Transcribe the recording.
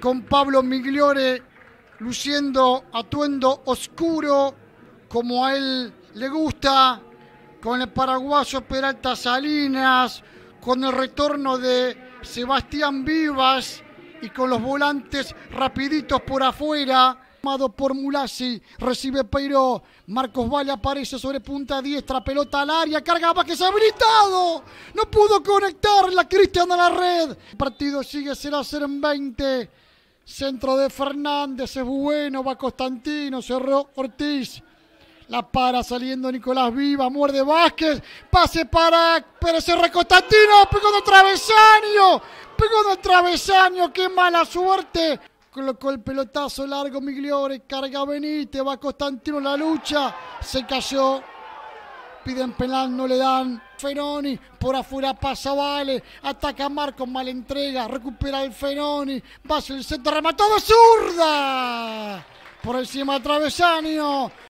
con Pablo Migliore luciendo atuendo oscuro como a él le gusta, con el paraguayo Peralta Salinas, con el retorno de Sebastián Vivas y con los volantes rapiditos por afuera. Tomado por Mulasi, recibe Peiro, Marcos Valle aparece sobre punta diestra, pelota al área, carga ha habilitado, no pudo conectar la Cristian a la red. El partido sigue 0 a 0 en 20. Centro de Fernández, es bueno, va Constantino, cerró Ortiz. La para saliendo Nicolás Viva, muerde Vázquez, pase para Pérez se Constantino, pegó de travesaño, pegó de travesaño, qué mala suerte. Colocó el pelotazo largo Migliore, carga Benítez, va Constantino la lucha, se cayó piden penal, no le dan. Feroni, por afuera pasa Vale, ataca Marco mala entrega, recupera el Feroni, va el centro, rematado, zurda. Por encima travesaño,